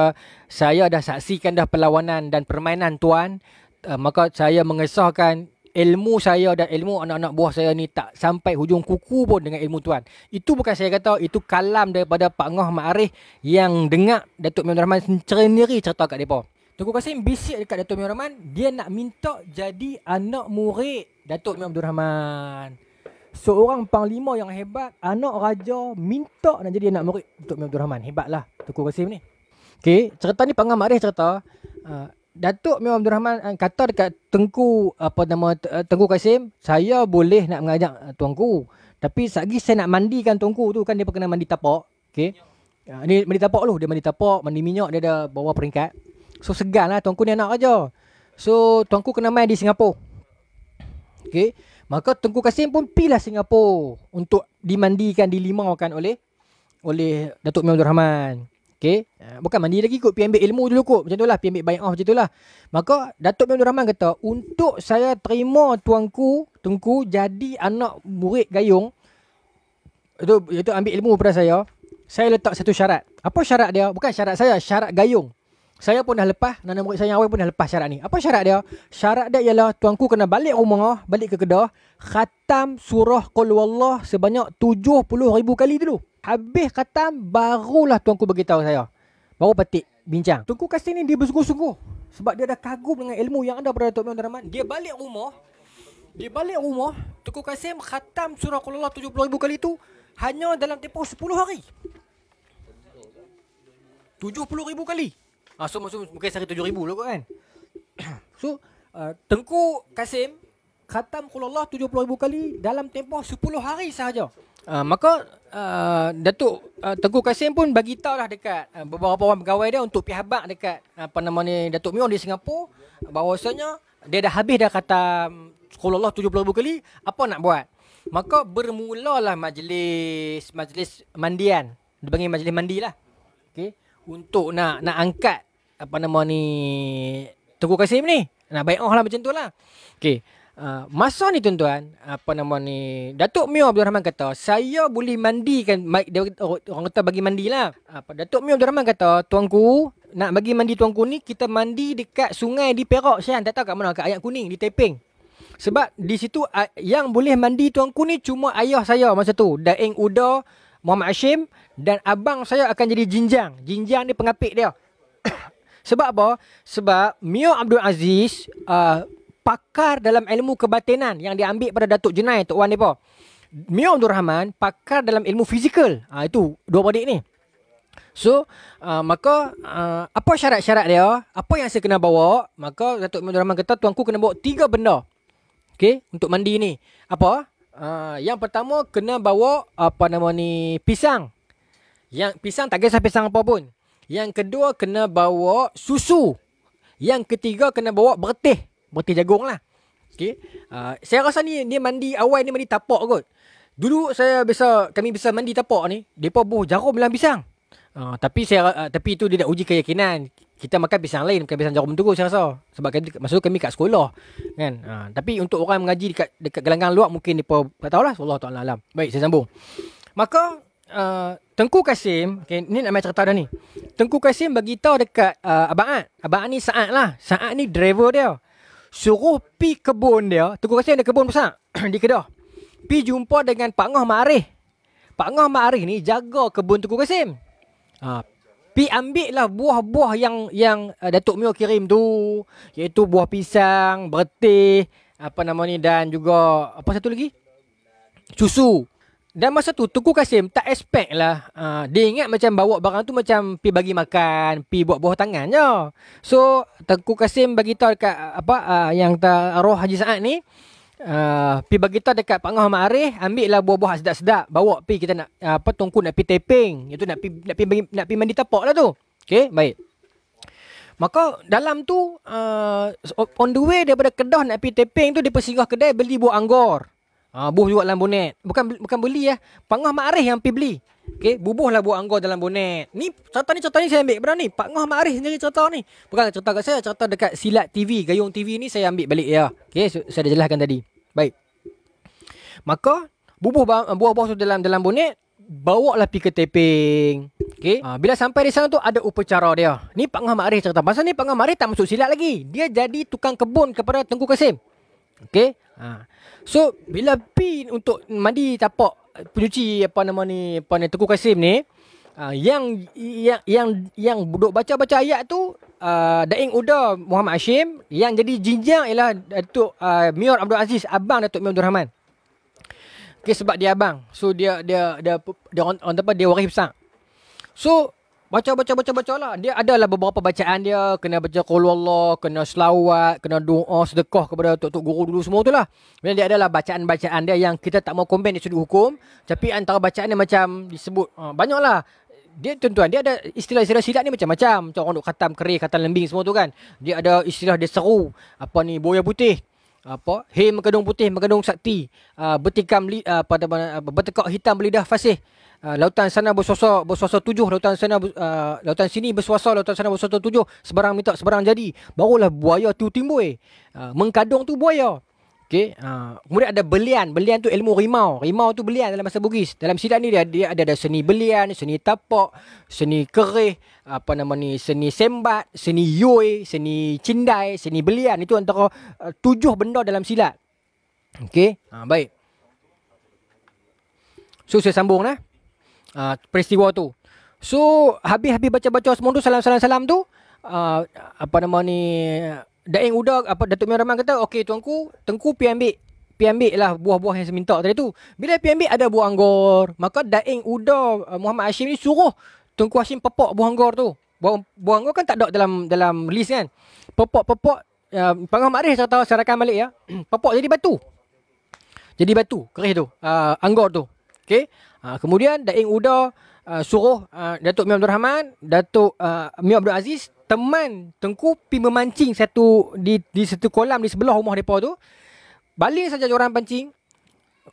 saya dah saksikan dah perlawanan dan permainan tuan. Uh, maka saya mengesahkan ilmu saya dan ilmu anak-anak buah saya ni tak sampai hujung kuku pun dengan ilmu tuan. Itu bukan saya kata, itu kalam daripada Pak Ngoh Mak Arif yang dengar Datuk Mahmud Rahman sendiri cerita kat mereka. Tunggu Qasim bisik dekat Datuk Mahmud Rahman, dia nak minta jadi anak murid Datuk Mahmud Rahman seorang panglima yang hebat, anak raja minta nak jadi anak murid untuk Mia Abdul Rahman. Hebatlah Tuku Qasim ni. Okay, cerita ni pengam makrif cerita. Uh, Datuk Mia Abdul Rahman ah, kata dekat Tengku apa nama eh, Tengku Qasim, saya boleh nak mengajak ah, tuanku. Tapi sagi saya nak mandikan tuanku tu kan dia kena mandi tapak. Okay, Uh, ni mandi tapak lu, dia mandi tapak, mandi minyak dia ada bawa peringkat. So segan lah tuanku ni anak raja. So tuanku kena main di Singapura. Okay. Maka Tengku Kasim pun pilah Singapura untuk dimandikan, dilimaukan oleh oleh Datuk Mio Rahman. Okey, ya, bukan mandi lagi kot, pergi ambil ilmu dulu kot. Macam itulah, pergi ambil bayang off macam itulah. Maka Datuk Mio Rahman kata, untuk saya terima tuanku, Tengku, jadi anak murid gayung, itu, itu ambil ilmu pada saya, saya letak satu syarat. Apa syarat dia? Bukan syarat saya, syarat gayung. Saya pun dah lepas Nana murid saya yang awal pun dah lepas syarat ni Apa syarat dia? Syarat dia ialah Tuanku kena balik rumah Balik ke kedah Khatam surah Qul Wallah Sebanyak 70 ribu kali dulu Habis khatam Barulah tuanku beritahu saya Baru petik Bincang Tuanku kasi ni dia bersungguh-sungguh Sebab dia dah kagum dengan ilmu yang ada pada Datuk Mion Darman Dia balik rumah dia balik rumah Tuku Kasim khatam surah Qulullah 70 ribu kali itu Hanya dalam tempoh 10 hari 70 ribu kali Ah so maksud mungkin sehari 7000 ribu lah kan. so uh, Tengku Kasim khatam qul Allah ribu kali dalam tempoh sepuluh hari sahaja. Uh, maka uh, Datuk uh, Tengku Kasim pun bagi tahu lah dekat uh, beberapa orang pegawai dia untuk pihak bank dekat uh, apa nama ni Datuk Mion di Singapura bahawasanya dia dah habis dah khatam qul Allah ribu kali apa nak buat? Maka bermulalah majlis majlis mandian dipanggil majlis mandi lah untuk nak nak angkat apa nama ni Tengku Kasim ni. Nak baik off lah macam tu lah. Okay. Uh, masa ni tuan-tuan, apa nama ni, Datuk Mio Abdul Rahman kata, saya boleh mandikan, dia, orang kata bagi mandilah. Apa, Datuk Mio Abdul Rahman kata, tuanku, nak bagi mandi tuanku ni, kita mandi dekat sungai di Perak, saya tak tahu kat mana, kat Ayat Kuning, di Taiping. Sebab di situ, yang boleh mandi tuanku ni, cuma ayah saya masa tu, Daeng Uda, Muhammad Hashim, dan abang saya akan jadi jinjang. Jinjang ni pengapik dia. Sebab apa? Sebab Mio Abdul Aziz uh, pakar dalam ilmu kebatinan yang diambil pada Datuk Jenai Tok Wan depa. Mio Abdul Rahman pakar dalam ilmu fizikal. Ah uh, itu dua beradik ni. So, uh, maka uh, apa syarat-syarat dia? Apa yang saya kena bawa? Maka Datuk Mio Abdul Rahman kata tuanku kena bawa tiga benda. Okey, untuk mandi ni. Apa? Uh, yang pertama kena bawa apa nama ni? Pisang. Yang pisang tak kisah pisang apa pun. Yang kedua kena bawa susu. Yang ketiga kena bawa bertih. Bertih jagung lah. Okay. Uh, ah, saya rasa ni dia mandi awal ni mandi tapak kot. Dulu saya biasa kami biasa mandi tapak ni. Depa buh jarum dalam pisang. Uh, tapi saya uh, tapi itu dia nak uji keyakinan. Kita makan pisang lain bukan pisang jarum tu saya rasa. Sebab kami masa kami kat sekolah kan. Uh, tapi untuk orang mengaji dekat dekat gelanggang luar mungkin depa tak tahulah wallahu taala alam. Baik saya sambung. Maka uh, Tengku Kasim, okay, ni nak main cerita dah ni. Tengku Kasim bagi tahu dekat uh, Abang Aat. Abang Aat ni Saat lah. Saat ni driver dia. Suruh pi kebun dia. Tengku Kasim ada kebun besar di Kedah. Pi jumpa dengan Pak Ngoh Mak Arif. Pak Ngoh Mak Arif ni jaga kebun Tengku Kasim. Uh, pi ambil lah buah-buah yang yang uh, Datuk Mio kirim tu. Iaitu buah pisang, bertih, apa nama ni dan juga apa satu lagi? Susu. Dan masa tu Tengku Kasim tak expect lah. Uh, dia ingat macam bawa barang tu macam pi bagi makan, pi buat buah tangan je. So Tengku Kasim bagi tahu dekat apa uh, yang ta, roh Haji Saad ni uh, pi bagi tahu dekat Pak Ngah Ma'arif ambil lah buah-buah sedap-sedap bawa pi kita nak uh, apa Tengku nak pi teping itu nak pi nak pi nak pi mandi tapak lah tu. okay baik. Maka dalam tu uh, on the way daripada Kedah nak pi teping tu dia persinggah kedai beli buah anggur. Ha, buh juga dalam bonet. Bukan bukan beli ya. Pak Ngah Mak Arif yang pergi beli. Okey, bubuh lah buat anggur dalam bonet. Ni cerita ni cerita ni saya ambil benar ni. Pak Ngah Mak Arif sendiri cerita ni. Bukan cerita kat saya, cerita dekat Silat TV, Gayung TV ni saya ambil balik ya. Okay, so, saya dah jelaskan tadi. Baik. Maka bubuh buah-buah tu dalam dalam bonet bawa lah pergi ke teping. Okey. Ha, bila sampai di sana tu ada upacara dia. Ni Pak Ngah Mak Arif cerita. Pasal ni Pak Ngah Mak Arif tak masuk silat lagi. Dia jadi tukang kebun kepada Tengku Kasim. Okey. Ha. So bila P untuk mandi tapak pencuci apa nama ni apa ni Teguh Kasim ni ha, yang yang yang yang duduk baca-baca ayat tu uh, ah, Daing Uda Muhammad Hashim yang jadi jinjang ialah Datuk uh, ah, Mior Abdul Aziz abang Datuk Mior Abdul Rahman. Okey sebab dia abang. So dia dia dia dia, dia, dia, dia, dia, dia, dia, dia, dia warih besar. So baca baca baca baca lah dia adalah beberapa bacaan dia kena baca qul wallah kena selawat kena doa sedekah kepada tok tuk guru dulu semua tu lah Dan dia adalah bacaan-bacaan dia yang kita tak mau komen di sudut hukum tapi antara bacaan dia macam disebut uh, banyak lah dia tuan-tuan dia ada istilah-istilah silat ni macam-macam macam orang duk khatam kerih khatam lembing semua tu kan dia ada istilah dia seru apa ni boya putih apa hei mengkedung putih mengkedung sakti uh, ah, bertikam li, uh, pada uh, bertekak hitam belidah fasih Uh, lautan sana bersuasa bersuasa tujuh lautan sana uh, lautan sini bersuasa lautan sana bersuasa tujuh sebarang minta sebarang jadi barulah buaya tu timbul uh, mengkadung tu buaya okey uh, kemudian ada belian belian tu ilmu rimau rimau tu belian dalam bahasa bugis dalam silat ni dia, dia ada, ada seni belian seni tapak seni kerih apa nama ni seni sembat seni yoi seni cindai seni belian itu antara uh, tujuh benda dalam silat okey uh, baik so saya sambung lah eh? uh, peristiwa tu. So habis-habis baca-baca Osmondo salam-salam-salam tu uh, apa nama ni Daeng Uda apa Datuk Mia Rahman kata okey tuanku tengku pi ambil pi ambil lah buah-buah yang seminta tadi tu. Bila pi ambil ada buah anggur, maka Daeng Uda uh, Muhammad Hashim ni suruh Tengku Hashim pepok buah anggur tu. Buah, buah anggur kan tak ada dalam dalam list kan. Pepok-pepok uh, Pangah Makrif saya tahu saya rakam balik ya. pepok jadi batu. Jadi batu kerih tu. Uh, anggur tu. Okey. Ha, kemudian Daing Uda uh, suruh uh, Datuk Mia Abdul Rahman, Datuk uh, ah, Mia Abdul Aziz teman Tengku pi memancing satu di di satu kolam di sebelah rumah depa tu. Baling saja orang pancing.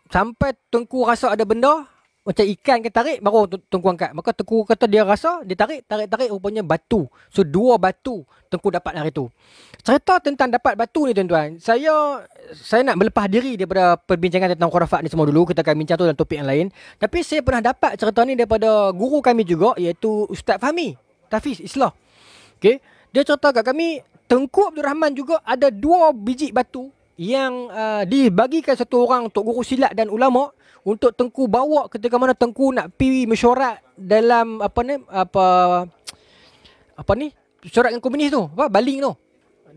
Sampai Tengku rasa ada benda, macam ikan ke kan tarik baru tengku angkat maka tengku kata dia rasa dia tarik tarik tarik rupanya batu so dua batu tengku dapat hari tu cerita tentang dapat batu ni tuan-tuan saya saya nak melepah diri daripada perbincangan tentang khurafat ni semua dulu kita akan bincang tu dalam topik yang lain tapi saya pernah dapat cerita ni daripada guru kami juga iaitu Ustaz Fahmi Tafiz Islah okay. dia cerita kat kami Tengku Abdul Rahman juga ada dua biji batu yang uh, dibagikan satu orang untuk guru silat dan ulama untuk tengku bawa ketika mana tengku nak pi mesyuarat dalam apa ni apa apa ni mesyuarat dengan komunis tu apa baling tu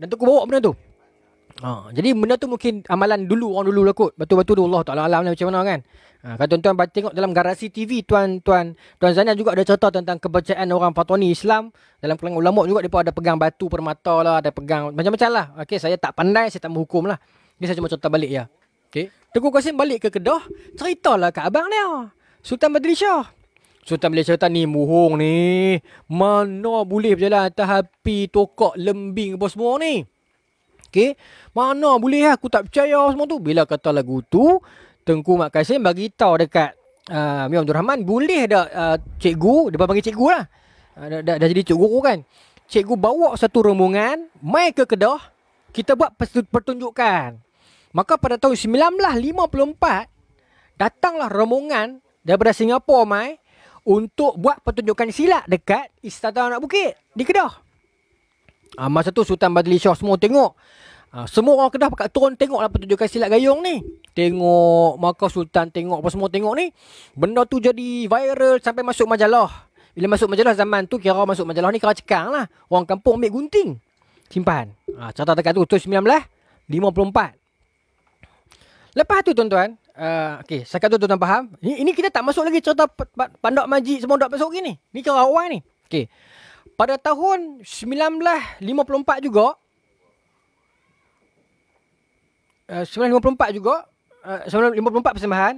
dan tengku bawa benda tu Ha, jadi benda tu mungkin amalan dulu orang dulu lah kot. Batu-batu tu Allah Taala alam lah macam mana kan. Ha, kalau tuan-tuan tengok dalam garasi TV tuan-tuan, tuan Zana juga ada cerita tentang kepercayaan orang Fatoni Islam dalam kalangan ulama juga depa ada pegang batu permata lah, ada pegang macam-macam lah. Okey, saya tak pandai, saya tak menghukum lah. Ini saya cuma cerita balik ya. Okey. Teguh Qasim balik ke Kedah, ceritalah kat abang dia. Sultan Badri Shah. Sultan Malaysia cerita ni muhong ni. Mana boleh berjalan atas api, tokak, lembing apa semua ni. Okey. Mana boleh lah, aku tak percaya semua tu. Bila kata lagu tu Tengku Mat Kasim bagi tahu dekat uh, ah, Mio Abdul Rahman boleh dah uh, cikgu, depan panggil cikgu lah. Uh, dah, dah, dah, jadi cikgu guru kan. Cikgu bawa satu rombongan mai ke Kedah, kita buat pertunjukan. Maka pada tahun 1954 datanglah rombongan daripada Singapura mai untuk buat pertunjukan silat dekat Istana Anak Bukit di Kedah. Ah, masa tu Sultan Badli Shah semua tengok. Ah, semua orang Kedah pakat turun tengok apa lah tunjukkan silat gayung ni. Tengok Maka Sultan tengok apa semua tengok ni. Benda tu jadi viral sampai masuk majalah. Bila masuk majalah zaman tu kira masuk majalah ni kira cekang lah. Orang kampung ambil gunting. Simpan. Ah, cerita dekat tu tu 54. Lepas tu tuan-tuan. Uh, ah, okay, sekarang tu tuan-tuan faham. Ini, ini kita tak masuk lagi cerita pandok majik semua dok masuk ni. Ni kira awal ni. Okay pada tahun 1954 juga eh, uh, 1954 juga eh, uh, 1954 persembahan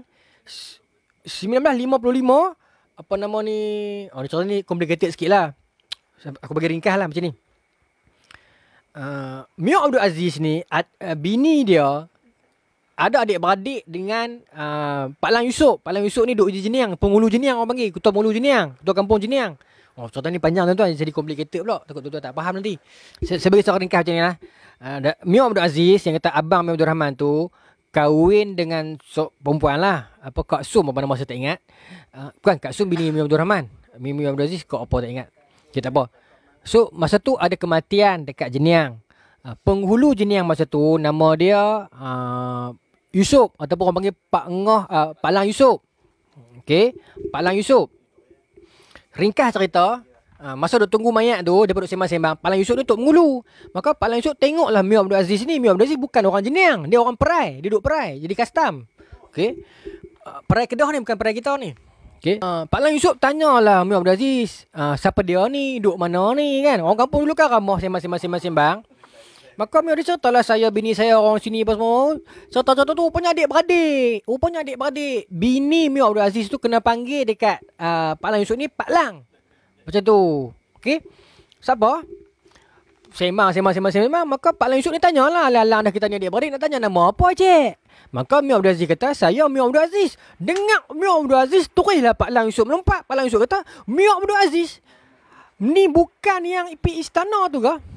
1955 apa nama ni oh ni contoh ni complicated sikit lah aku bagi ringkas lah macam ni uh, eh, Mio Abdul Aziz ni ad, uh, bini dia ada adik-beradik dengan uh, Pak Lang Yusof. Pak Lang Yusof ni duk di Jeniang. Pengulu Jeniang orang panggil. Ketua Pengulu Jeniang. Ketua Kampung Jeniang. Oh, cerita ni panjang tuan-tuan jadi complicated pula. Takut tuan-tuan tak faham nanti. Sebagai seorang ringkas macam ni lah. uh, ah, Mio Abdul Aziz yang kata abang Mio Abdul Rahman tu kahwin dengan so, perempuan lah. Apa Kak Sum apa nama saya tak ingat. Uh, bukan Kak Sum bini Mio Abdul Rahman. Mio Abdul Aziz kau apa tak ingat. Okay, tak apa. So masa tu ada kematian dekat jeniang. Uh, ah, penghulu jeniang masa tu nama dia uh, Yusuf ataupun orang panggil Pak Ngah uh, Pak Lang Yusuf. Okey, Pak Lang Yusuf. Ringkas cerita, ha, masa dia tunggu mayat tu, dia duduk sembang-sembang, Palang Yusuf ni duduk mengulu. Maka Palang Yusuf tengoklah Mio Abdul Aziz ni. Mio Abdul Aziz bukan orang jenang. Dia orang perai. Dia duduk perai. Jadi custom. Okay. Uh, ah, perai Kedah ni bukan perai kita ni. Okay. Uh, ah, Pak Lang Yusuf tanyalah Mio Abdul Aziz, uh, siapa dia ni, duduk mana ni kan. Orang kampung dulu kan ramah sembang-sembang-sembang. Maka mereka cerita lah saya bini saya orang sini apa semua. Cerita-cerita tu rupanya adik-beradik. Rupanya adik-beradik. Bini Mio Abdul Aziz tu kena panggil dekat uh, Pak Lang Yusuf ni Pak Lang. Macam tu. Okey. Siapa? Semang, semang, semang, semang. Maka Pak Lang Yusuf ni tanya lah. Alang-alang dah kita tanya adik-beradik nak tanya nama apa cik. Maka Mio Abdul Aziz kata saya Mio Abdul Aziz. Dengar Mio Abdul Aziz turislah Pak Lang Yusuf melompat. Pak Lang Yusuf kata Mio Abdul Aziz. Ni bukan yang IP istana tu ke?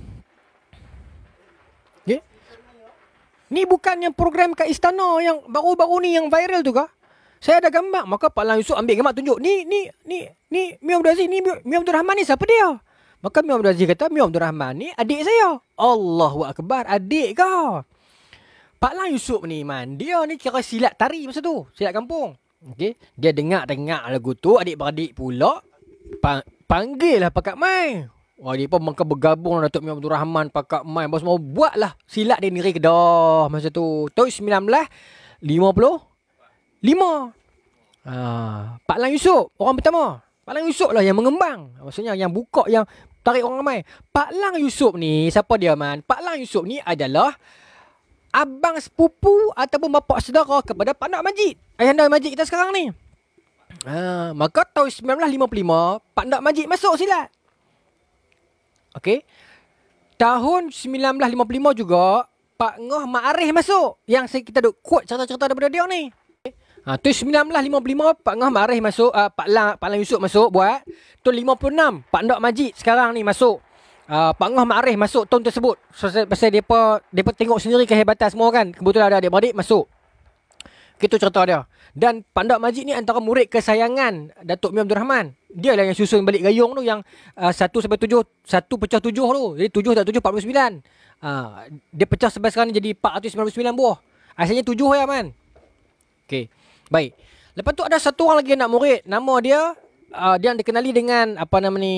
Ni yang program kat istana yang baru-baru ni yang viral tu ke? Saya ada gambar. Maka Pak Lang Yusuf ambil gambar tunjuk. Ni, ni, ni, ni, Mio Abdul Aziz. Ni, Mio Abdul Rahman ni siapa dia? Maka Mio Abdul Aziz kata, Mio Abdul Rahman ni adik saya. Allahu Akbar, adik kau. Pak Lang Yusuf ni, man. Dia ni kira silat tari masa tu. Silat kampung. Okay. Dia dengar-dengar lagu tu. Adik-beradik pula. Pang- panggil lah Pak Kak Mai. Wah, dia pun mereka bergabung dengan lah Datuk Mia Abdul Rahman, Pakak Mai. Bos mau buat lah silat dia negeri Kedah masa tu. Tahun 1950. 5. Ah, Pak Lang Yusuf, orang pertama. Pak Lang Yusuf lah yang mengembang. Maksudnya yang buka, yang tarik orang ramai. Pak Lang Yusuf ni, siapa dia man? Pak Lang Yusuf ni adalah abang sepupu ataupun bapak saudara kepada Pak Nak Majid. Ayah Majid kita sekarang ni. Ah, maka tahun 1955, Pak Nak Majid masuk silat. Okey. Tahun 1955 juga Pak Ngoh Ma'arif masuk. Yang kita duk quote cerita-cerita daripada dia ni. Ha, tu 1955 Pak Ngah Marih masuk uh, Pak Lang Pak Lang Yusuf masuk buat tu 56 Pak Ndok Majid sekarang ni masuk uh, Pak Ngah Marih masuk tahun tersebut pasal so, depa depa tengok sendiri kehebatan semua kan kebetulan ada adik-beradik masuk gitu cerita dia dan Pandak Majid ni antara murid kesayangan Datuk Mia Abdul Rahman. Dia lah yang susun balik gayung tu yang uh, satu uh, sampai tujuh, satu pecah tujuh tu. Jadi tujuh tak tujuh, empat puluh sembilan. Ah, dia pecah sebab sekarang ni jadi empat ratus sembilan puluh sembilan buah. Asalnya tujuh ya man. Okay, baik. Lepas tu ada satu orang lagi nak murid. Nama dia, uh, dia yang dikenali dengan apa nama ni...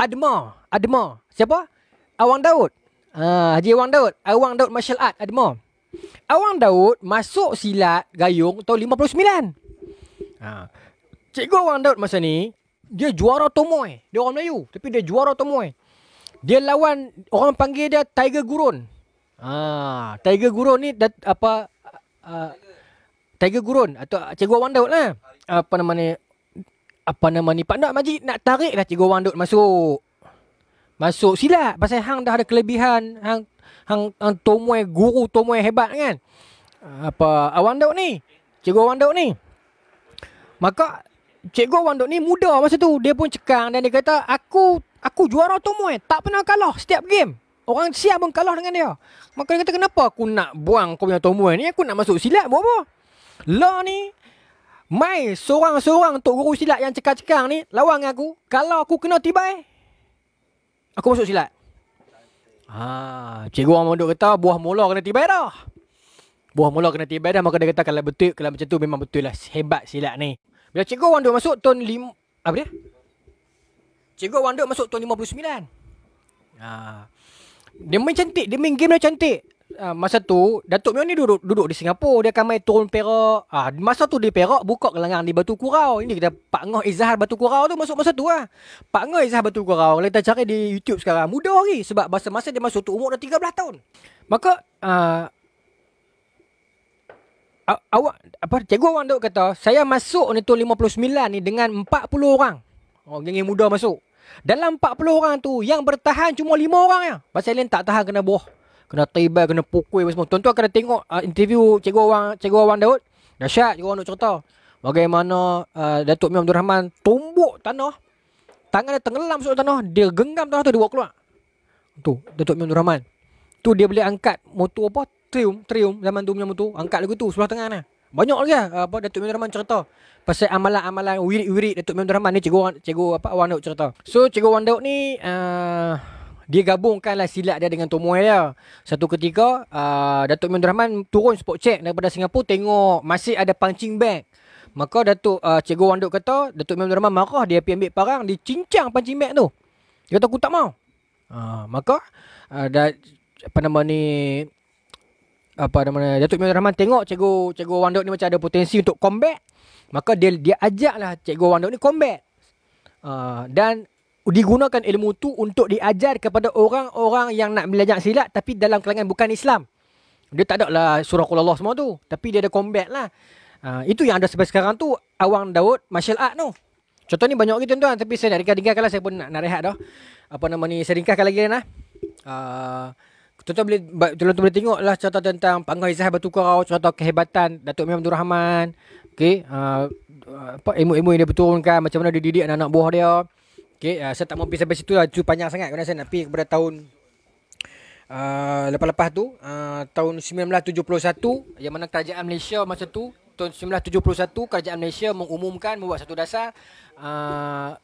Adma. Adma. Siapa? Awang Daud. Uh, Haji Awang Daud. Awang Daud Martial Art. Adma. Awang Daud masuk silat gayung tahun 59. Ha. Cikgu Awang Daud masa ni, dia juara tomoy. Dia orang Melayu. Tapi dia juara tomoy. Dia lawan, orang panggil dia Tiger Gurun. Ha. Tiger Gurun ni, dat, apa... Uh, Tiger Gurun atau Cikgu Awang Daud lah. Apa nama ni? Apa nama ni? Pak Nak Majid nak tarik lah Cikgu Awang Daud masuk. Masuk silat. Pasal Hang dah ada kelebihan. Hang hang hang tomoi guru tomoe hebat kan. Apa Awang Dok ni? Cikgu Awang Dok ni. Maka Cikgu Awang Dok ni muda masa tu. Dia pun cekang dan dia kata aku aku juara tomoe, tak pernah kalah setiap game. Orang siap pun kalah dengan dia. Maka dia kata kenapa aku nak buang kau punya tomoe ni? Aku nak masuk silat buat apa? Lah ni Mai seorang-seorang tok guru silat yang cekak-cekang ni lawan dengan aku. Kalau aku kena tibai, eh, aku masuk silat. Ha, cikgu orang mondok kata buah mula kena tiba dah. Buah mula kena tiba dah maka dia kata kalau betul kalau macam tu memang betul lah hebat silat ni. Bila cikgu orang duk masuk tahun 5 lim... apa dia? Cikgu orang duk masuk tahun 59. Ha. Dia main cantik, dia main game dia cantik uh, masa tu Datuk Mio ni duduk duduk di Singapura dia akan main turun Perak. Ah uh, masa tu di Perak buka kelangan di Batu Kurau. Ini kita Pak Ngoh Izhar Batu Kurau tu masuk masa tu lah. Pak Ngoh Izhar Batu Kurau kalau kita cari di YouTube sekarang muda lagi sebab masa masa dia masuk tu umur dah 13 tahun. Maka uh, awak apa cikgu awak duk kata saya masuk ni tu 59 ni dengan 40 orang. Oh geng muda masuk. Dalam 40 orang tu yang bertahan cuma 5 orang ya. Pasal lain tak tahan kena boh kena tiba kena pukul apa semua. Tuan-tuan kena tengok uh, interview cikgu awang cikgu Wang Daud. Dahsyat cikgu Wang nak cerita bagaimana uh, Datuk Mia Abdul Rahman tumbuk tanah. Tangan dia tenggelam masuk tanah, dia genggam tanah tu dia bawa keluar. Tu Datuk Mia Abdul Rahman. Tu dia boleh angkat motor apa? Trium, Trium zaman tu punya motor, angkat lagu tu sebelah tengah ni. Banyak lagi lah, ah, apa Datuk Mia Rahman cerita pasal amalan-amalan wirid-wirid Datuk Mia Rahman ni cikgu cikgu apa Wan Daud cerita. So cikgu Wan Daud ni uh, dia gabungkanlah silat dia dengan tomoe dia. Lah. Satu ketika uh, Datuk Mendur Rahman turun spot check daripada Singapura tengok masih ada punching bag. Maka Datuk uh, Cikgu Wanduk kata Datuk Mendur Rahman marah dia pergi ambil parang dia cincang punching bag tu. Dia kata aku tak mau. Uh, maka ada uh, apa nama ni apa nama ni Datuk Mendur Rahman tengok Cikgu Cikgu Wanduk ni macam ada potensi untuk combat. Maka dia dia ajaklah Cikgu Wanduk ni combat. Uh, dan digunakan ilmu tu untuk diajar kepada orang-orang yang nak belajar silat tapi dalam kalangan bukan Islam. Dia tak ada lah surah Allah semua tu. Tapi dia ada combat lah. Uh, itu yang ada sampai sekarang tu Awang Daud Martial Art tu. Contoh ni banyak lagi tuan-tuan. Tapi saya nak ringkaskan lah. Saya pun nak, nak rehat dah. Apa nama ni. Saya ringkaskan lagi lah. Uh, tuan-tuan boleh, tuan-tuan boleh tengok lah contoh tentang Panggah Izzah Batu Contoh kehebatan Datuk Mim Abdul Rahman. Okay. Uh, apa ilmu-ilmu yang dia berturunkan. Macam mana dia didik anak-anak buah dia. Okay, uh, saya tak mau pergi sampai situ lah. Itu panjang sangat. Kemudian saya nak pergi kepada tahun uh, lepas-lepas tu. Uh, tahun 1971. Yang mana kerajaan Malaysia masa tu. Tahun 1971, kerajaan Malaysia mengumumkan membuat satu dasar. Uh,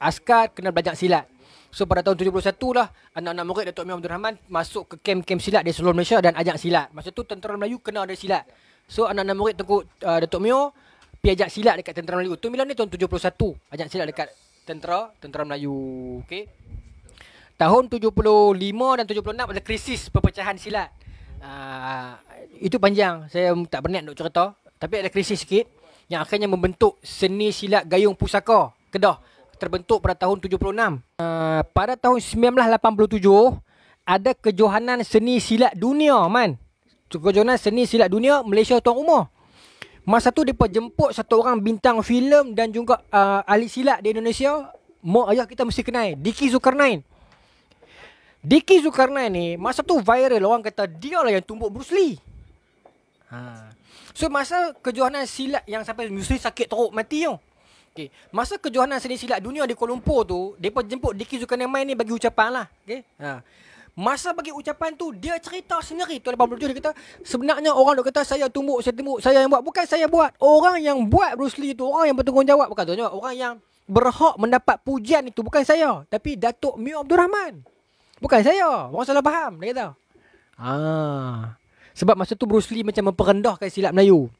askar kena belajar silat. So pada tahun 71 lah anak-anak murid Datuk Mia Abdul Rahman masuk ke kem-kem silat di seluruh Malaysia dan ajak silat. Masa tu tentera Melayu kena ada silat. So anak-anak murid Tengku uh, Datuk Mia pergi ajak silat dekat tentera Melayu. Tu bila ni tahun 71 ajak silat dekat tentera tentera Melayu okey tahun 75 dan 76 ada krisis perpecahan silat uh, itu panjang saya tak berniat nak cerita tapi ada krisis sikit yang akhirnya membentuk seni silat gayung pusaka Kedah terbentuk pada tahun 76 uh, ah, pada tahun 1987 ada kejohanan seni silat dunia man kejohanan seni silat dunia Malaysia tuan rumah Masa tu depa jemput satu orang bintang filem dan juga uh, ahli silat di Indonesia, mak ayah kita mesti kenal, Diki Zulkarnain. Diki Zulkarnain ni masa tu viral orang kata dia lah yang tumbuk Bruce Lee. Ha. So masa kejohanan silat yang sampai Bruce Lee sakit teruk mati yo. Okay. Masa kejohanan seni silat dunia di Kuala Lumpur tu, depa jemput Diki Zulkarnain main ni bagi ucapan lah. Okay. Ha. Masa bagi ucapan tu Dia cerita sendiri Tuan Lepas Bruce kita Sebenarnya orang dok kata Saya tumbuk, saya tumbuk Saya yang buat Bukan saya buat Orang yang buat Bruce Lee tu Orang yang bertanggungjawab Bukan tuan-tuan Orang yang berhak mendapat pujian itu Bukan saya Tapi Datuk Mio Abdul Rahman Bukan saya Orang salah faham Dia kata ah. Sebab masa tu Bruce Lee macam memperendahkan silat Melayu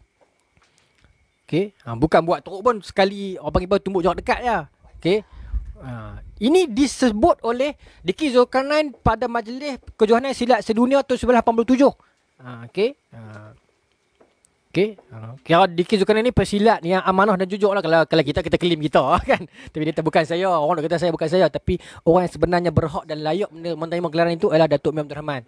Okay ha, Bukan buat teruk pun Sekali orang panggil tumbuk jarak dekat je Okay Ha. ini disebut oleh Diki Zulkarnain pada majlis kejohanan silat sedunia tahun 1987. Ha, okay. Ha. Okay. Ha. Kira Diki Zulkarnain ni pesilat yang amanah dan jujur lah. Kalau, kalau kita, kita kelim kita kan. Tapi dia bukan saya. Orang nak kata saya bukan saya. Tapi orang yang sebenarnya berhak dan layak menerima gelaran itu adalah Datuk Mi Abdul Rahman.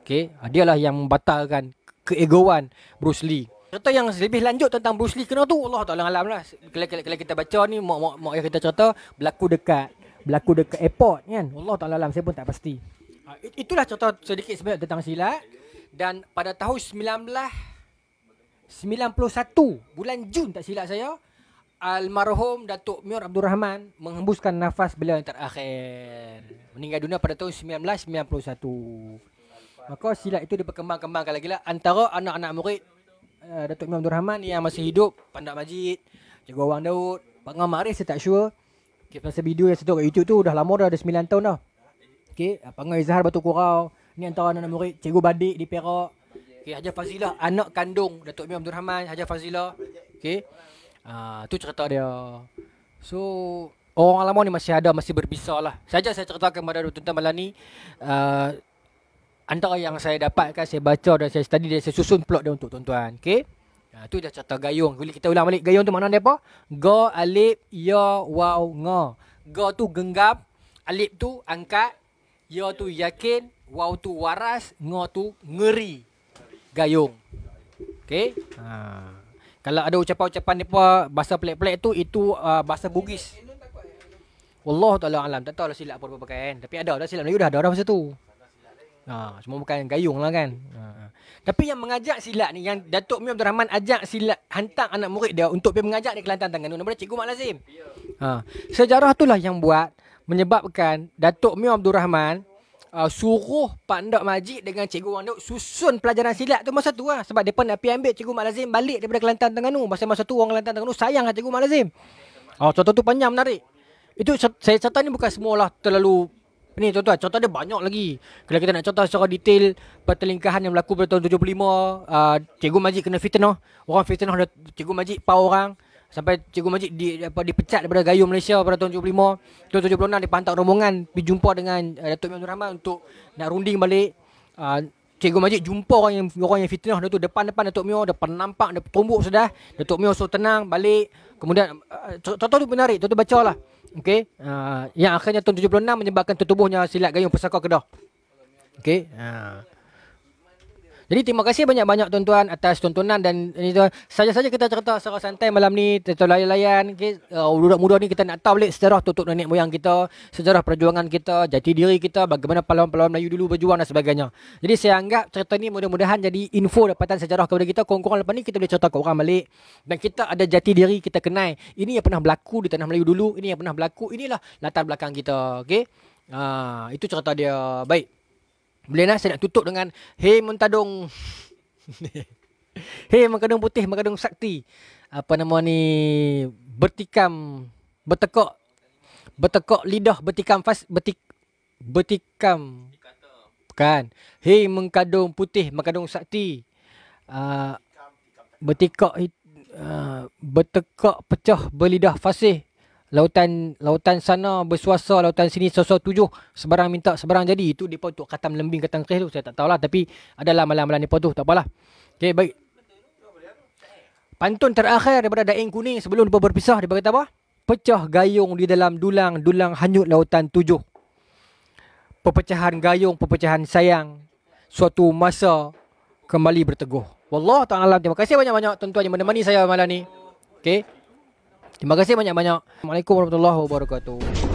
Okay. Ha, dia lah yang membatalkan keegoan Bruce Lee. Contoh yang lebih lanjut tentang Bruce Lee kena tu Allah Taala alam lah. Kalau kita baca ni mak mak mak yang kita cerita berlaku dekat berlaku dekat airport kan. Allah Taala alam saya pun tak pasti. Ha, itulah cerita sedikit sebenarnya tentang silat dan pada tahun 1991 bulan Jun tak silap saya almarhum Datuk Mir Abdul Rahman menghembuskan nafas beliau yang terakhir meninggal dunia pada tahun 1991. Maka silat itu diperkembang-kembangkan lagi lah antara anak-anak murid uh, Datuk Imam Abdul Rahman yang masih hidup Pandak Majid Cikgu wang Daud Pak Ngam Maris saya tak sure okay, Pasal video yang sedut kat YouTube tu Dah lama dah ada 9 tahun dah okay, Pak Ngam Izzahar Batu Kurau Ni antara anak-anak murid Cikgu Badik di Perak okay, Haji Fazila, Anak kandung Datuk Imam Abdul Rahman Haji Fazilah okay. Uh, ah, tu cerita dia So Orang lama ni masih ada Masih berpisah lah Saja saya ceritakan kepada Tuan-tuan malam ni ah, antara yang saya dapatkan saya baca dan saya study dan saya susun plot dia untuk tuan-tuan okey ha tu dah cerita gayung boleh kita ulang balik gayung tu mana dia apa ga alif ya waw nga ga tu genggam alif tu angkat ya tu yakin waw tu waras nga tu ngeri gayung okey ha kalau ada ucapan-ucapan depa bahasa pelik-pelik tu itu uh, bahasa bugis Wallahu taala alam tak tahu lah silap apa-apa kan tapi ada dah silap Melayu dah ada dah masa tu Ha, cuma bukan gayung lah kan. Ha, ha, Tapi yang mengajak silat ni, yang Datuk Mio Abdul Rahman ajak silat, hantar anak murid dia untuk dia mengajak dia ke Kelantan Tangan. Nama dia Cikgu Mak Lazim. Ha. Sejarah itulah yang buat menyebabkan Datuk Mio Abdul Rahman uh, suruh Pak Ndak Majid dengan Cikgu Wang Duk susun pelajaran silat tu masa tu lah. Sebab mereka nak pergi ambil Cikgu Mak Lazim balik daripada Kelantan Tengganu. Masa masa tu orang Kelantan Tengganu sayang lah Cikgu Mak Lazim. Oh, contoh tu panjang menarik. Itu saya cerita ni bukan semua lah terlalu Ni contoh. contoh dia banyak lagi. Kalau kita nak contoh secara detail pertelingkahan yang berlaku pada tahun 75, uh, Cikgu Majid kena fitnah. Orang fitnah dah Cikgu Majid pau orang sampai Cikgu Majid di apa dipecat daripada Gayung Malaysia pada tahun 75. Tahun 76 dia pantau rombongan pergi jumpa dengan uh, Datuk Abdul Rahman untuk nak runding balik. Uh, Cikgu Majid jumpa orang yang orang yang fitnah tu depan-depan Datuk Mio depan nampak dia tumbuk sudah. Datuk Mio so tenang balik. Kemudian uh, contoh tu menarik, tu bacalah. Okey, uh, yang akhirnya tahun 76 menyebabkan tertubuhnya silat gayung pusaka Kedah. Okey, ha. Uh. Jadi terima kasih banyak-banyak tuan-tuan atas tontonan dan ini tuan. Saja-saja kita cerita secara santai malam ni tentang layan-layan. Okay. Uh, eh, budak muda ni kita nak tahu balik sejarah tutup nenek moyang kita, sejarah perjuangan kita, jati diri kita, bagaimana pahlawan-pahlawan Melayu dulu berjuang dan sebagainya. Jadi saya anggap cerita ni mudah-mudahan jadi info dapatan sejarah kepada kita. Kurang-kurang lepas ni kita boleh cerita kepada orang balik dan kita ada jati diri kita kenai. Ini yang pernah berlaku di tanah Melayu dulu, ini yang pernah berlaku, inilah latar belakang kita. Okey. Uh, itu cerita dia. Baik. Boleh lah saya nak tutup dengan Hey Mentadong Hey Mengkadung Putih Mengkadung Sakti Apa nama ni Bertikam Bertekok Bertekok lidah Bertikam fas, Bertik Bertikam Bukan Hey Mengkadung Putih Mengkadung Sakti uh, ah, Bertikok uh, ah, Bertekok pecah Berlidah fasih lautan lautan sana bersuasa lautan sini sosok tujuh sebarang minta sebarang jadi itu depa untuk katam lembing katam keris tu saya tak tahulah tapi adalah malam-malam depa tu tak apalah okey baik pantun terakhir daripada daing kuning sebelum depa berpisah dia kata apa pecah gayung di dalam dulang dulang hanyut lautan tujuh pepecahan gayung pepecahan sayang suatu masa kembali berteguh wallah taala terima kasih banyak-banyak tuan-tuan yang menemani saya malam ni okey Terima kasih banyak-banyak. Assalamualaikum warahmatullahi wabarakatuh.